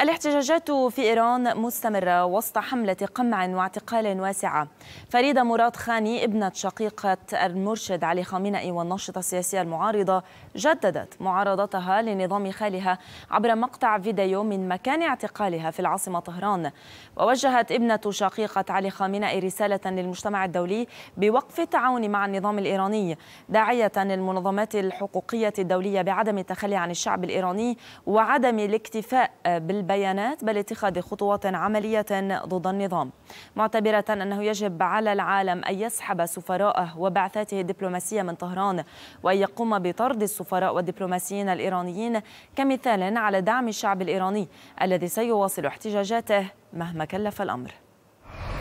الاحتجاجات في إيران مستمرة وسط حملة قمع واعتقال واسعة فريدة مراد خاني ابنة شقيقة المرشد علي خامنئي والناشطة السياسية المعارضة جددت معارضتها لنظام خالها عبر مقطع فيديو من مكان اعتقالها في العاصمة طهران ووجهت ابنة شقيقة علي خامنئي رسالة للمجتمع الدولي بوقف التعاون مع النظام الإيراني داعية المنظمات الحقوقية الدولية بعدم التخلي عن الشعب الإيراني وعدم الاكتفاء بال البيانات بل اتخاذ خطوات عملية ضد النظام معتبرة أنه يجب على العالم أن يسحب سفراءه وبعثاته الدبلوماسية من طهران وأن يقوم بطرد السفراء والدبلوماسيين الإيرانيين كمثال على دعم الشعب الإيراني الذي سيواصل احتجاجاته مهما كلف الأمر